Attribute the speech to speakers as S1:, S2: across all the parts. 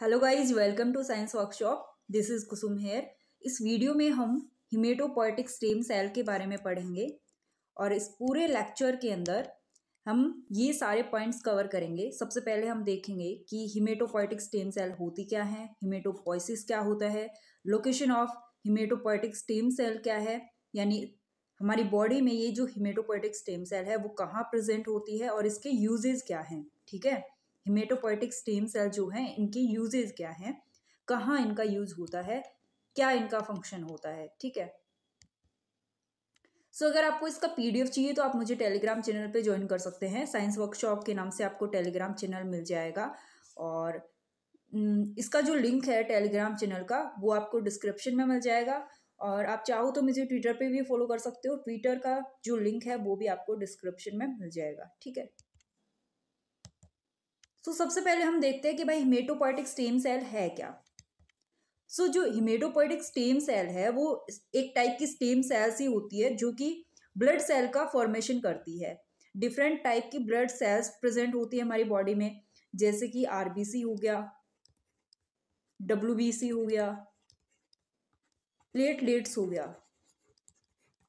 S1: Hello guys welcome to science workshop this is Kusum here इस video में हम haematopoietic stem cell के बारे में पढ़ेंगे और इस पूरे लेक्चर के अंदर हम ये सारे पॉइंट्स कवर करेंगे सबसे पहले हम देखेंगे कि हिमेटोपोइटिक स्टेम सेल होती क्या है हिमेटोपोइसिस क्या होता है location of haematopoietic stem cell क्या है यानी हमारी बॉडी में ये जो हिमेटोपोइटिक स्टेम सेल है वो कहाँ प्रेजेंट होती है और इसके यूजेज क्या हैं ठीक है हिमेटोपोइटिक स्टेम सेल जो हैं इनके यूजेज क्या हैं कहाँ इनका यूज होता है क्या इनका फंक्शन होता है ठीक है सो so, अगर आपको इसका पीडीएफ चाहिए तो आप मुझे टेलीग्राम चैनल पे ज्वाइन कर सकते हैं साइंस वर्कशॉप के नाम से आपको टेलीग्राम चैनल मिल जाएगा और इसका जो लिंक है टेलीग्राम चैनल का वो आपको डिस्क्रिप्शन में मिल जाएगा और आप चाहो तो मुझे ट्विटर पे भी फॉलो कर सकते हो ट्विटर का जो लिंक है वो भी आपको डिस्क्रिप्शन में मिल जाएगा ठीक है सो so, सबसे पहले हम देखते हैं कि भाई हिमेटोपोइटिक स्टेम सेल है क्या सो so, जो हिमेटोपोइटिक स्टेम सेल है वो एक टाइप की स्टेम सेल्स ही होती है जो कि ब्लड सेल का फॉर्मेशन करती है डिफरेंट टाइप की ब्लड सेल्स प्रेजेंट होती है हमारी बॉडी में जैसे कि आरबीसी हो गया सी हो गया प्लेटलेट्स हो गया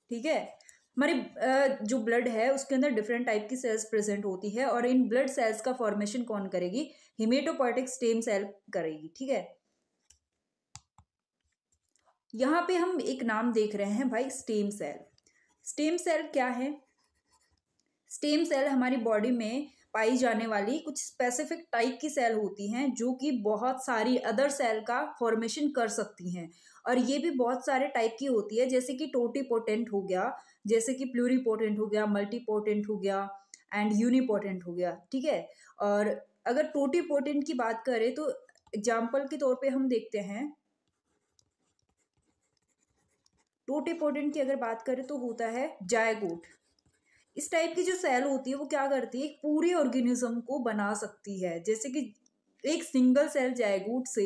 S1: ठीक है हमारे जो ब्लड है उसके अंदर डिफरेंट टाइप की सेल्स प्रेजेंट होती है और इन ब्लड सेल्स का फॉर्मेशन कौन करेगी हिमेटोपोटिक स्टेम सेल करेगी ठीक है यहाँ पे हम एक नाम देख रहे हैं भाई स्टेम सेल स्टेम सेल क्या है स्टेम सेल हमारी बॉडी में पाई जाने वाली कुछ स्पेसिफिक टाइप की सेल होती हैं जो कि बहुत सारी अदर सेल का फॉर्मेशन कर सकती हैं और ये भी बहुत सारे टाइप की होती है जैसे कि टोटीपोटेंट हो गया जैसे कि प्लूरीपोटेंट हो गया मल्टीपोटेंट हो गया एंड यूनिपोटेंट हो गया ठीक है और अगर टोटीपोटेंट की बात करें तो एग्जाम्पल के तौर पर हम देखते हैं टोटीपोटेंट की अगर बात करें तो होता है जायगोट इस टाइप की जो सेल होती है वो क्या करती है एक पूरे ऑर्गेनिज्म को बना सकती है जैसे कि एक सिंगल सेल जैगूट से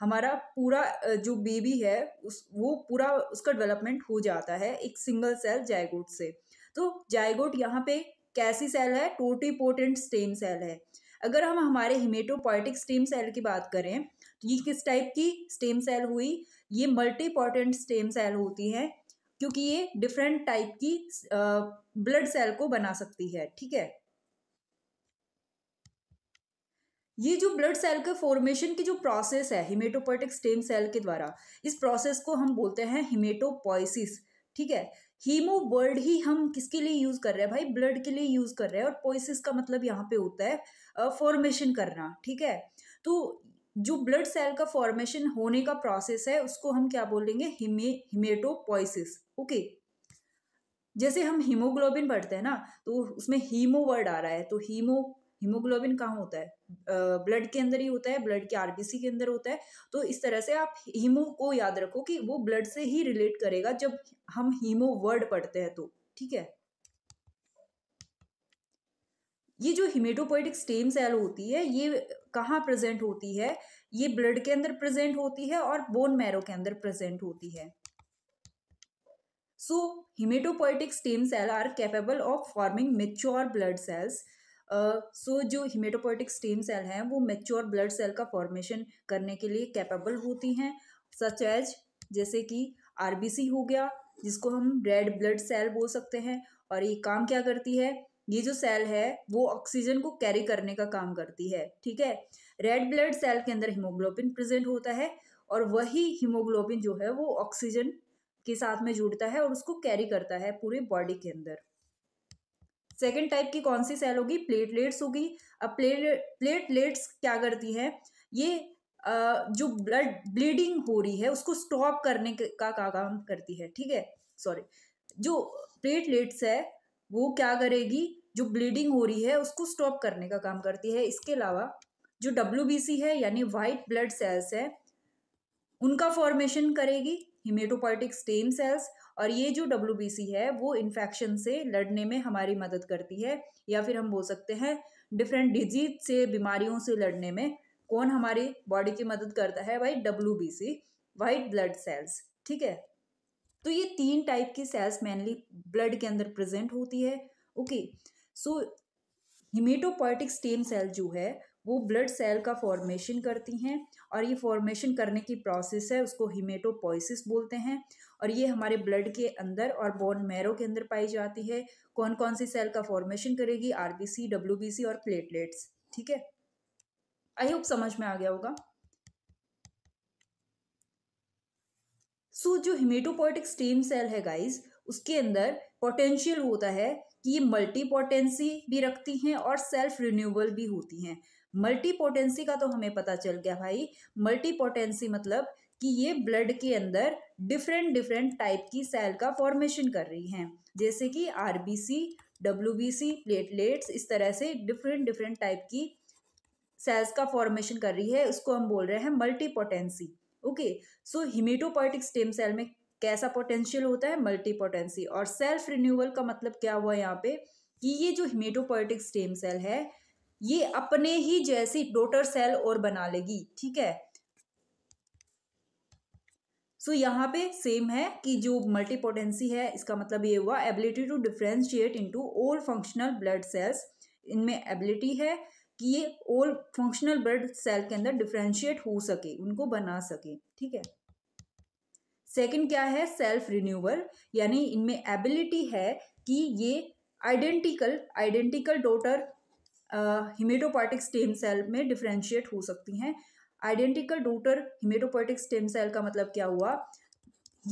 S1: हमारा पूरा जो बेबी है उस वो पूरा उसका डेवलपमेंट हो जाता है एक सिंगल सेल जैगोट से तो जैगोट यहाँ पे कैसी सेल है टोटीपोटेंट स्टेम सेल है अगर हम हमारे हिमेटोपोइटिक स्टेम सेल की बात करें तो ये किस टाइप की स्टेम सेल हुई ये मल्टीपोटेंट स्टेम सेल होती है क्योंकि ये डिफरेंट टाइप की ब्लड सेल को बना सकती है ठीक है ये जो ब्लड सेल के फॉर्मेशन की जो प्रोसेस है हिमेटोपोटिक स्टेम सेल के द्वारा इस प्रोसेस को हम बोलते हैं हिमेटोपोइसिस ठीक है हीमो वर्ड ही हम किसके लिए यूज कर रहे हैं भाई ब्लड के लिए यूज कर रहे हैं और पोइसिस का मतलब यहाँ पे होता है फॉर्मेशन करना ठीक है तो जो ब्लड सेल का फॉर्मेशन होने का प्रोसेस है उसको हम क्या बोलेंगे हिमे हिमेटोपोइसिस ओके जैसे हम हीमोग्लोबिन पढ़ते हैं ना तो उसमें हीमो वर्ड आ रहा है तो हीमो हीमोग्लोबिन कहाँ होता है ब्लड के अंदर ही होता है ब्लड के आरबीसी के अंदर होता है तो इस तरह से आप हीमो को याद रखो कि वो ब्लड से ही रिलेट करेगा जब हम हीमो वर्ड पढ़ते हैं तो ठीक है ये जो हिमेटोपोइटिक स्टेम सेल होती है ये कहाँ प्रेजेंट होती है ये ब्लड के अंदर प्रेजेंट होती है और बोन मैरो के अंदर प्रेजेंट होती है so haematopoietic stem cell are capable of forming mature blood cells so जो हिमेटोपोइटिक स्टेम सेल हैं वो मेच्योर ब्लड सेल का फॉर्मेशन करने के लिए कैपेबल होती हैं सच एज जैसे कि आरबीसी हो गया जिसको हम रेड ब्लड सेल बोल सकते हैं और ये काम क्या करती है ये जो सेल है वो ऑक्सीजन को कैरी करने का काम करती है ठीक है रेड ब्लड सेल के अंदर हीमोग्लोबिन प्रेजेंट होता है और वही हीमोग्लोबिन जो है वो ऑक्सीजन के साथ में जुड़ता है और उसको कैरी करता है पूरे बॉडी के अंदर सेकेंड टाइप की कौन सी सेल होगी प्लेटलेट्स होगी अब प्लेट प्लेटलेट्स क्या करती है ये जो ब्लड ब्लीडिंग हो रही है उसको स्टॉप करने का काम करती है ठीक है सॉरी जो प्लेटलेट्स है वो क्या करेगी जो ब्लीडिंग हो रही है उसको स्टॉप करने का काम करती है इसके अलावा जो डब्ल्यू है यानी वाइट ब्लड सेल्स है उनका फॉर्मेशन करेगी हिमेटोपोइटिक स्टेम सेल्स और ये जो डब्ल्यू है वो इन्फेक्शन से लड़ने में हमारी मदद करती है या फिर हम बोल सकते हैं डिफरेंट डिजीज से बीमारियों से लड़ने में कौन हमारी बॉडी की मदद करता है भाई W B C white blood cells ठीक है तो ये तीन टाइप की सेल्स मेनली ब्लड के अंदर प्रेजेंट होती है okay okay. So haematopoietic stem cell जो है वो ब्लड सेल का फॉर्मेशन करती हैं और ये फॉर्मेशन करने की प्रोसेस है उसको हिमेटोपोइसिस बोलते हैं और ये हमारे ब्लड के अंदर और बोन मैरो के अंदर पाई जाती है कौन कौन सी सेल का फॉर्मेशन करेगी आरबीसी डब्ल्यूबीसी और प्लेटलेट्स ठीक है आई होप समझ में आ गया होगा सो so, जो हिमेटोपोइटिक स्टेम सेल है गाइज उसके अंदर पोटेंशियल होता है कि ये मल्टीपोटेंसी भी रखती हैं और सेल्फ रिन्यूएबल भी होती हैं मल्टीपोटेंसी का तो हमें पता चल गया भाई मल्टीपोटेंसी मतलब कि ये ब्लड के अंदर डिफरेंट डिफरेंट टाइप की सेल का फॉर्मेशन कर रही हैं जैसे कि आरबीसी डब्ल्यूबीसी प्लेटलेट्स इस तरह से डिफरेंट डिफरेंट टाइप की सेल्स का फॉर्मेशन कर रही है उसको हम बोल रहे हैं multipotency okay so haematopoietic stem cell में कैसा पोटेंशियल होता है मल्टीपोटेंसी और सेल्फ रिन्यूअल का मतलब क्या हुआ यहाँ पे कि ये जो हिमेटोपोइटिक स्टेम सेल है ये अपने ही जैसी डोटर सेल और बना लेगी ठीक है सो so, यहाँ पे सेम है कि जो मल्टीपोटेंसी है इसका मतलब ये हुआ ability to differentiate into all functional blood cells इनमें एबिलिटी है कि ये ऑल फंक्शनल ब्लड सेल के अंदर डिफ्रेंशिएट हो सके उनको बना सके ठीक है सेकंड क्या है सेल्फ रिन्यूअल यानी इनमें एबिलिटी है कि ये identical identical daughter haematopoietic stem cell में डिफ्रेंशिएट हो सकती हैं identical daughter haematopoietic stem cell का मतलब क्या हुआ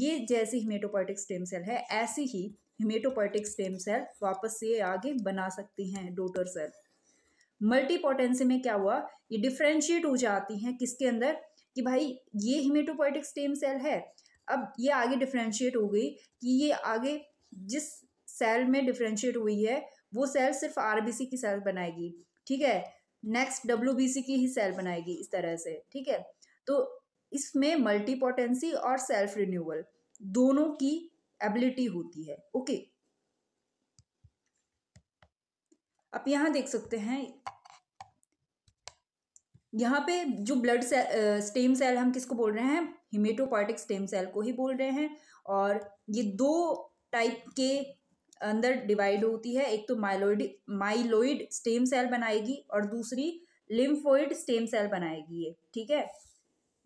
S1: ये जैसी हिमेटोपार्टिक स्टेम सेल है ऐसी ही हिमेटोपार्टिक स्टेम सेल वापस से आगे बना सकती हैं डोटर सेल मल्टीपोटेंसी में क्या हुआ ये डिफ्रेंशिएट हो जाती हैं किसके अंदर कि भाई ये हिमेटोपोइटिक स्टेम सेल है अब ये आगे डिफ्रेंशिएट हो गई कि ये आगे जिस सेल में डिफ्रेंशिएट हुई है वो सेल सिर्फ आरबीसी की सेल बनाएगी ठीक है नेक्स्ट डब्ल्यूबीसी की ही सेल बनाएगी इस तरह से ठीक है तो इसमें मल्टीपोटेंसी और सेल्फ रिन्यूअल दोनों की एबिलिटी होती है ओके आप यहां देख सकते हैं यहाँ पे जो ब्लड सेल स्टेम सेल हम किसको बोल रहे हैं हिमेटोपोइटिक स्टेम सेल को ही बोल रहे हैं और ये दो टाइप के अंदर डिवाइड होती है एक तो माइलोइड माइलोइड स्टेम सेल बनाएगी और दूसरी लिम्फोइड स्टेम सेल बनाएगी ये ठीक है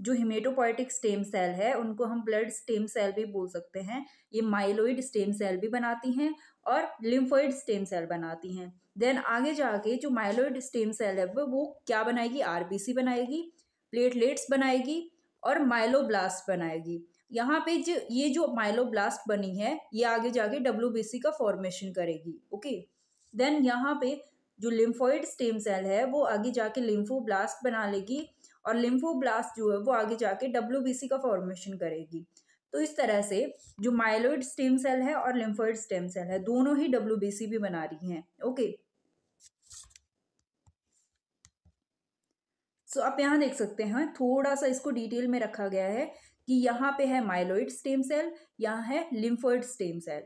S1: जो हिमेटोपोइटिक स्टेम सेल है उनको हम ब्लड स्टेम सेल भी बोल सकते हैं ये माइलोइड स्टेम सेल भी बनाती हैं और लिम्फोइड स्टेम सेल बनाती हैं देन आगे जाके जो माइलोइड स्टेम सेल है वो क्या बनाएगी आरबीसी बनाएगी प्लेटलेट्स बनाएगी और माइलोब्लास्ट बनाएगी यहाँ पे जो ये जो माइलोब्लास्ट बनी है ये आगे जाके डब्ल्यू का फॉर्मेशन करेगी ओके देन यहाँ पे जो लिम्फोइड स्टेम सेल है वो आगे जाके ब्लास्ट बना लेगी और ब्लास्ट जो है वो आगे जाके डब्ल्यू का फॉर्मेशन करेगी तो इस तरह से जो माइलोइड स्टेम सेल है और लिम्फोइड स्टेम सेल है दोनों ही डब्ल्यू भी बना रही हैं ओके सो आप यहाँ देख सकते हैं थोड़ा सा इसको डिटेल में रखा गया है कि यहाँ पे है माइलोइड स्टेम सेल यहाँ है लिम्फोइड स्टेम सेल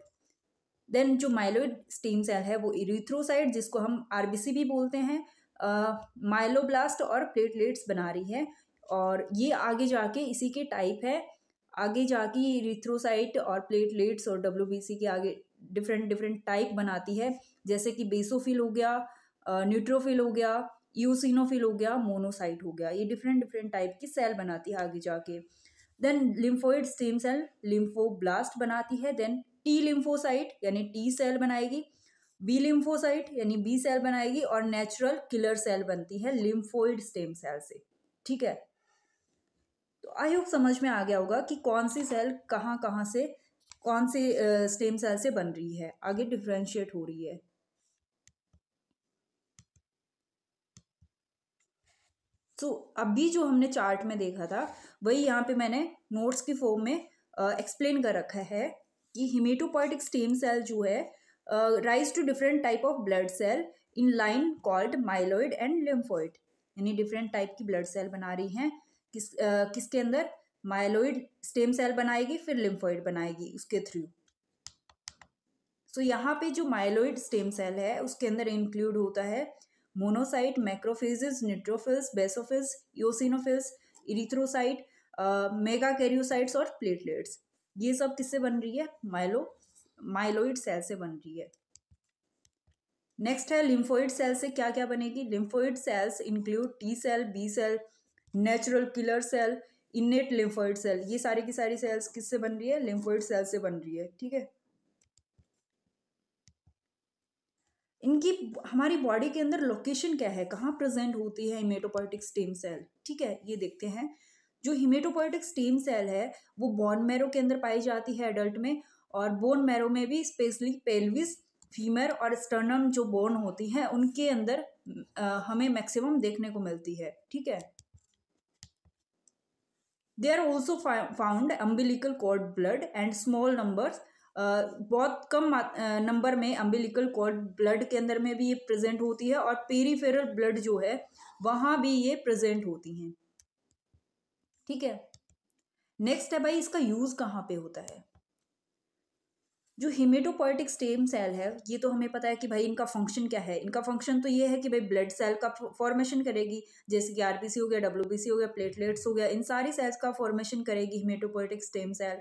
S1: देन जो माइलोइड स्टेम सेल है वो इरिथ्रोसाइड जिसको हम आरबीसी भी बोलते हैं माइलोब्लास्ट और प्लेटलेट्स बना रही है और ये आगे जाके इसी के टाइप है आगे जाके रिथ्रोसाइट इरिथ्रोसाइट और प्लेटलेट्स और डब्ल्यू के आगे डिफरेंट डिफरेंट टाइप बनाती है जैसे कि बेसोफिल हो गया न्यूट्रोफिल हो गया यूसिनोफिल हो गया मोनोसाइट हो गया ये डिफरेंट डिफरेंट टाइप की सेल बनाती है आगे जाके then lymphoid stem cell lymphoblast बनाती है देन टी लिम्फोसाइट यानी टी सेल बनाएगी बी लिम्फोसाइट यानी बी सेल बनाएगी और नेचुरल किलर सेल बनती है लिम्फोइड स्टेम सेल से ठीक है तो आई होप समझ में आ गया होगा कि कौन सी सेल कहाँ कहाँ से कौन से स्टेम सेल से बन रही है आगे डिफ्रेंशिएट हो रही है सो तो so, अभी जो हमने चार्ट में देखा था वही यहाँ पे मैंने नोट्स की फॉर्म में एक्सप्लेन कर रखा है कि हिमेटोपोइटिक स्टेम सेल जो है rise to different type of blood cell in line called myeloid and lymphoid यानी डिफरेंट टाइप की ब्लड सेल बना रही हैं किस uh, किसके अंदर माइलोइड स्टेम सेल बनाएगी फिर लिम्फोइड बनाएगी उसके थ्रू सो so, यहाँ पे जो माइलोइड स्टेम सेल है उसके अंदर इंक्लूड होता है monocyte macrophages neutrophils basophils eosinophils erythrocyte megakaryocytes और प्लेटलेट्स ये सब किससे बन रही है माइलो माइलोइड सेल से बन रही है नेक्स्ट है लिम्फोइड सेल से क्या क्या बनेगी lymphoid cells include T cell B cell natural killer cell innate lymphoid cell ये सारी की सारी सेल्स किससे बन रही है लिम्फोइड सेल से बन रही है ठीक है इनकी हमारी बॉडी के अंदर लोकेशन क्या है कहाँ प्रेजेंट होती है हिमेटोपोइटिक स्टेम सेल ठीक है ये देखते हैं जो हिमेटोपोइटिक स्टेम सेल है वो बोन मैरो के अंदर पाई जाती है एडल्ट में और बोन मैरो में भी स्पेशली पेल्विस फीमर और स्टर्नम जो बोन होती है उनके अंदर आ, हमें मैक्सिमम देखने को मिलती है ठीक है they are also found umbilical cord blood and small numbers बहुत कम नंबर में अम्बिलिकल कॉर्ड ब्लड के अंदर में भी ये प्रेजेंट होती है और पेरीफेरल ब्लड जो है वहाँ भी ये प्रेजेंट होती हैं ठीक है नेक्स्ट है भाई इसका यूज़ कहाँ पे होता है जो हिमेटोपोइटिक स्टेम सेल है ये तो हमें पता है कि भाई इनका फंक्शन क्या है इनका फंक्शन तो ये है कि भाई ब्लड सेल का फॉर्मेशन करेगी जैसे कि आरबीसी हो गया डब्ल्यूबीसी हो गया प्लेटलेट्स हो गया इन सारी सेल्स का फॉर्मेशन करेगी हिमेटोपोइटिक स्टेम सेल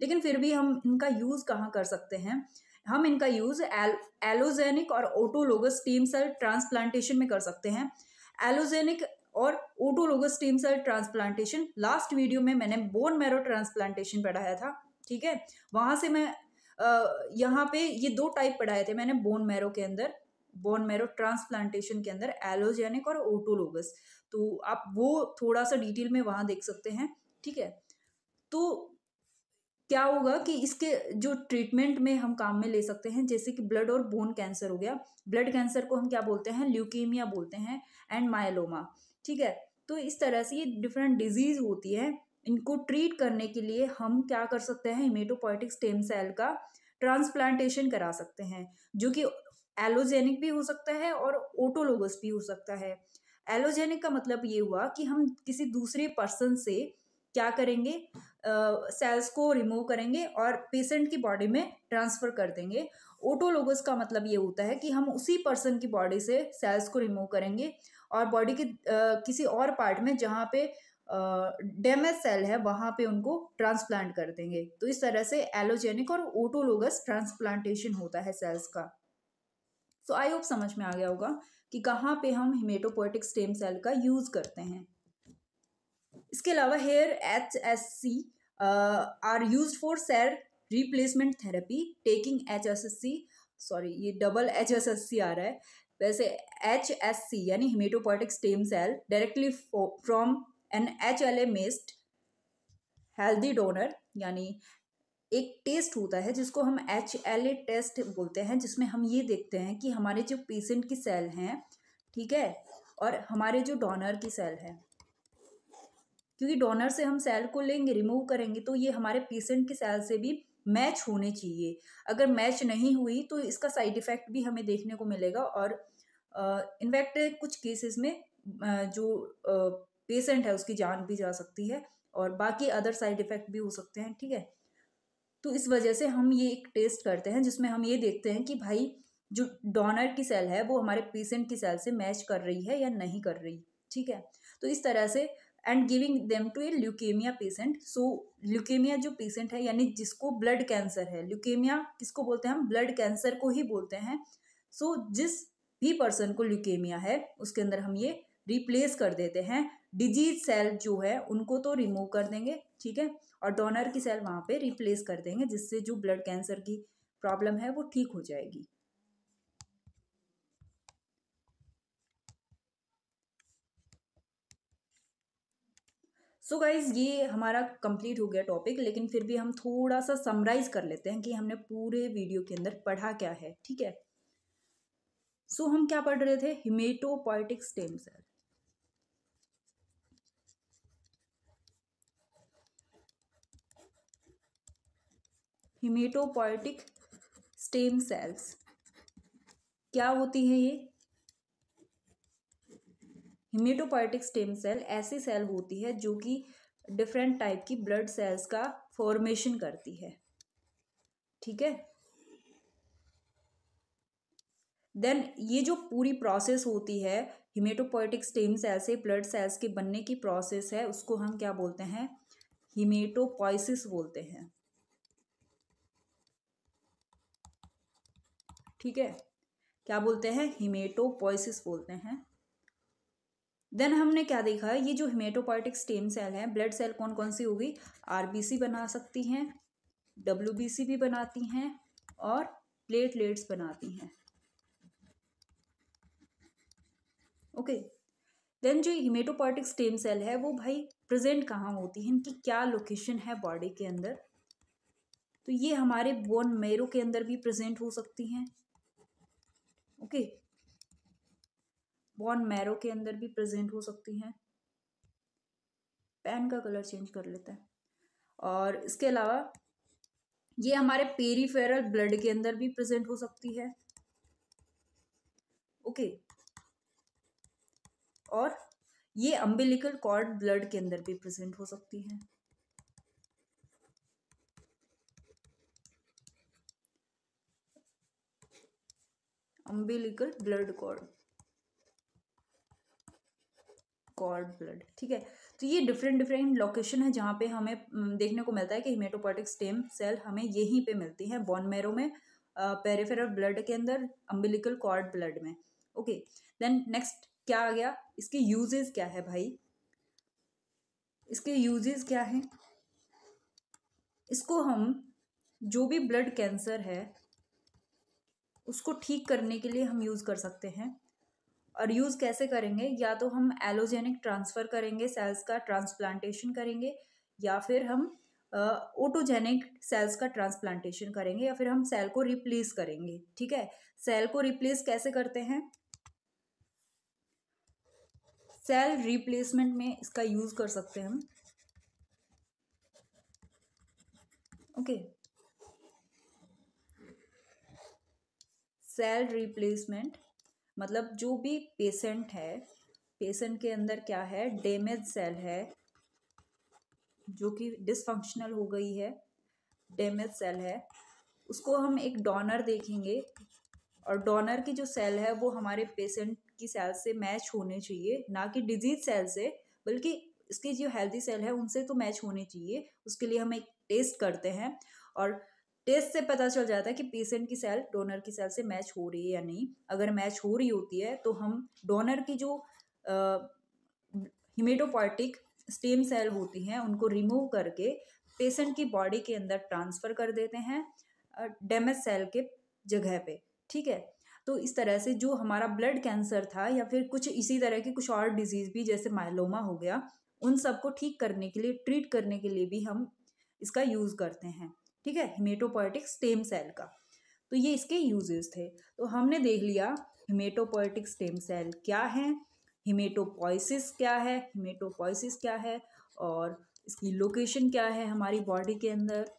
S1: लेकिन फिर भी हम इनका यूज़ कहाँ कर सकते हैं हम इनका यूज़ एल एलोजेनिक और ओटोलोगस स्टीम सेल ट्रांसप्लांटेशन में कर सकते हैं एलोजेनिक और autologous stem cell transplantation last video में मैंने बोन मैरो ट्रांसप्लांटेशन पढ़ाया था ठीक है वहाँ से मैं यहाँ पे ये दो टाइप पढ़ाए थे मैंने बोन मैरो के अंदर बोन मैरो ट्रांसप्लांटेशन के अंदर एलोजेनिक और ओटोलोगस तो आप वो थोड़ा सा डिटेल में वहाँ देख सकते हैं ठीक है तो क्या होगा कि इसके जो ट्रीटमेंट में हम काम में ले सकते हैं जैसे कि ब्लड और बोन कैंसर हो गया ब्लड कैंसर को हम क्या बोलते हैं ल्यूकेमिया बोलते हैं एंड मायलोमा ठीक है तो इस तरह से ये डिफरेंट डिजीज़ होती है इनको ट्रीट करने के लिए हम क्या कर सकते हैं हिमेटोपोइटिक स्टेम सेल का ट्रांसप्लांटेशन करा सकते हैं जो कि एलोजेनिक भी हो सकता है और ओटोलोगस भी हो सकता है एलोजेनिक का मतलब ये हुआ कि हम किसी दूसरे पर्सन से क्या करेंगे सेल्स को रिमूव करेंगे और पेशेंट की बॉडी में ट्रांसफ़र कर देंगे ओटोलोगस का मतलब ये होता है कि हम उसी पर्सन की बॉडी से सेल्स को रिमूव करेंगे और बॉडी के किसी और पार्ट में जहाँ पे डैमेज सेल है वहाँ पे उनको ट्रांसप्लांट कर देंगे तो इस तरह से एलोजेनिक और ओटोलोगस ट्रांसप्लांटेशन होता है सेल्स का सो आई होप समझ में आ गया होगा कि कहाँ पे हम हिमेटोपोटिक स्टेम सेल का यूज़ करते हैं इसके अलावा here H S C are use for cell replacement therapy taking H S S C sorry ये double H S S C आ रहा है वैसे एच एस सी यानी haematopoietic stem cell directly from an H L A matched healthy donor यानी एक test होता है जिसको हम एच एल ए टेस्ट बोलते हैं जिसमें हम ये देखते हैं कि हमारे जो पेशेंट की सेल हैं ठीक है और हमारे जो डोनर की सेल हैं क्योंकि डोनर से हम सेल को लेंगे रिमूव करेंगे तो ये हमारे पेशेंट के सेल से भी मैच होने चाहिए अगर मैच नहीं हुई तो इसका साइड इफ़ेक्ट भी हमें देखने को मिलेगा और इनफैक्ट कुछ केसेस में जो पेशेंट है उसकी जान भी जा सकती है और बाकी अदर साइड इफ़ेक्ट भी हो सकते हैं ठीक है तो इस वजह से हम ये एक टेस्ट करते हैं जिसमें हम ये देखते हैं कि भाई जो डोनर की सेल है वो हमारे पेशेंट की सेल से मैच कर रही है या नहीं कर रही ठीक है तो इस तरह से and giving them to a leukaemia patient so leukaemia जो पेशेंट है यानी जिसको ब्लड कैंसर है ल्यूकेमिया किसको बोलते हैं हम ब्लड कैंसर को ही बोलते हैं सो so, जिस भी पर्सन को ल्यूकेमिया है उसके अंदर हम ये रिप्लेस कर देते हैं डिजीज सेल जो है उनको तो रिमूव कर देंगे ठीक है और डोनर की सेल वहाँ पे रिप्लेस कर देंगे जिससे जो ब्लड कैंसर की प्रॉब्लम है वो ठीक हो जाएगी सो so गाइज़ ये हमारा कंप्लीट हो गया टॉपिक लेकिन फिर भी हम थोड़ा सा समराइज़ कर लेते हैं कि हमने पूरे वीडियो के अंदर पढ़ा क्या है ठीक है सो so, हम क्या पढ़ रहे थे haematopoietic stem cell haematopoietic stem cells क्या होती हैं ये ह्यूमेटोपोइटिक स्टेम सेल ऐसी सेल होती है जो कि डिफरेंट टाइप की ब्लड सेल्स का फॉर्मेशन करती है ठीक है देन ये जो पूरी प्रोसेस होती है हिमेटोपोइटिक स्टेम सेल से ब्लड सेल्स के बनने की प्रोसेस है उसको हम क्या बोलते हैं हिमेटोपोइसिस बोलते हैं ठीक है क्या बोलते हैं हिमेटोपोइसिस बोलते हैं देन हमने क्या देखा है ये जो हिमेटोपॉयटिक स्टेम सेल है ब्लड सेल कौन कौन सी होगी आरबीसी बना सकती हैं डब्ल्यूबीसी भी बनाती हैं और प्लेटलेट्स बनाती हैं ओके देन जो हिमेटोपॉयटिक स्टेम सेल है वो भाई प्रेजेंट कहाँ होती है इनकी क्या लोकेशन है बॉडी के अंदर तो ये हमारे बोन मेरो के अंदर भी प्रेजेंट हो सकती हैं ओके okay. बॉन मैरो के अंदर भी प्रेजेंट हो सकती हैं पैन का कलर चेंज कर लेते हैं और इसके अलावा ये हमारे पेरीफेरल ब्लड के अंदर भी प्रेजेंट हो सकती है ओके और ये अम्बिलिकल कॉर्ड ब्लड के अंदर भी प्रेजेंट हो सकती है umbilical blood cord cord blood ठीक है तो ये डिफरेंट डिफरेंट लोकेशन है जहाँ पे हमें हम्म, देखने को मिलता है कि हिमेटोपोटिक स्टेम सेल हमें यहीं पे मिलती है बॉन मेरो में पेरिफेरल ब्लड के अंदर अम्बिलिकल कॉर्ड ब्लड में ओके देन नेक्स्ट क्या आ गया इसके यूजेस क्या है भाई इसके यूजेस क्या है इसको हम जो भी ब्लड कैंसर है उसको ठीक करने के लिए हम यूज़ कर सकते हैं और यूज़ कैसे करेंगे या तो हम एलोजेनिक ट्रांसफ़र करेंगे सेल्स का ट्रांसप्लांटेशन करेंगे या फिर हम ओटोजेनिक uh, सेल्स का ट्रांसप्लांटेशन करेंगे या फिर हम सेल को रिप्लेस करेंगे ठीक है सेल को रिप्लेस कैसे करते हैं सेल रिप्लेसमेंट में इसका यूज़ कर सकते हैं हम ओके सेल रिप्लेसमेंट मतलब जो भी पेशेंट है पेशेंट के अंदर क्या है डैमेज सेल है जो कि डिसफंक्शनल हो गई है डैमेज सेल है उसको हम एक डोनर देखेंगे और डोनर की जो सेल है वो हमारे पेशेंट की सेल से मैच होने चाहिए ना कि डिजीज सेल से बल्कि इसकी जो हेल्दी सेल है उनसे तो मैच होने चाहिए उसके लिए हम एक टेस्ट करते हैं और टेस्ट से पता चल जाता है कि पेशेंट की सेल डोनर की सेल से मैच हो रही है या नहीं अगर मैच हो रही होती है तो हम डोनर की जो हिमेटोपॉटिक स्टेम सेल होती हैं उनको रिमूव करके पेशेंट की बॉडी के अंदर ट्रांसफ़र कर देते हैं डैमेज सेल के जगह पे ठीक है तो इस तरह से जो हमारा ब्लड कैंसर था या फिर कुछ इसी तरह की कुछ और डिजीज़ भी जैसे माइलोमा हो गया उन सबको ठीक करने के लिए ट्रीट करने के लिए भी हम इसका यूज़ करते हैं ठीक है हिमेटोपोइटिक स्टेम सेल का तो ये इसके यूजेस थे तो हमने देख लिया हिमेटोपोइटिक स्टेम सेल क्या है हिमेटोपोइसिस क्या है हिमेटोपोइसिस क्या है और इसकी लोकेशन क्या है हमारी बॉडी के अंदर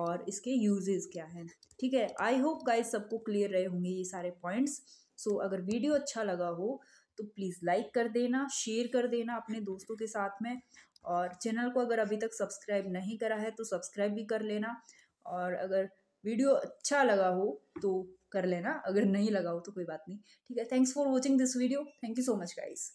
S1: और इसके यूजेस क्या हैं ठीक है आई होप गाइस सबको क्लियर रहे होंगे ये सारे पॉइंट्स सो so, अगर वीडियो अच्छा लगा हो तो प्लीज़ लाइक कर देना शेयर कर देना अपने दोस्तों के साथ में और चैनल को अगर अभी तक सब्सक्राइब नहीं करा है तो सब्सक्राइब भी कर लेना और अगर वीडियो अच्छा लगा हो तो कर लेना अगर नहीं लगा हो तो कोई बात नहीं ठीक है thanks for watching this video thank you so much guys